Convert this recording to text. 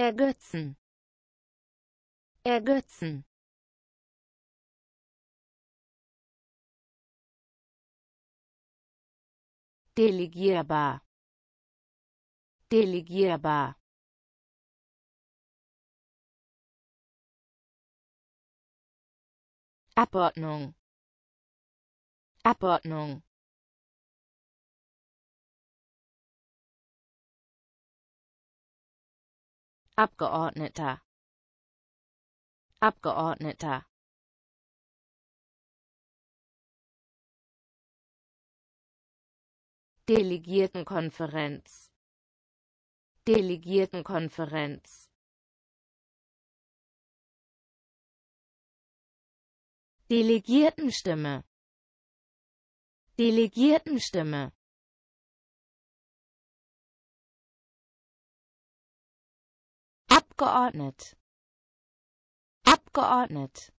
ergötzen ergötzen delegierbar delegierbar Abordnung Abordnung Abgeordneter Abgeordneter Delegiertenkonferenz Delegiertenkonferenz Delegiertenstimme Delegiertenstimme abgeordnet abgeordnet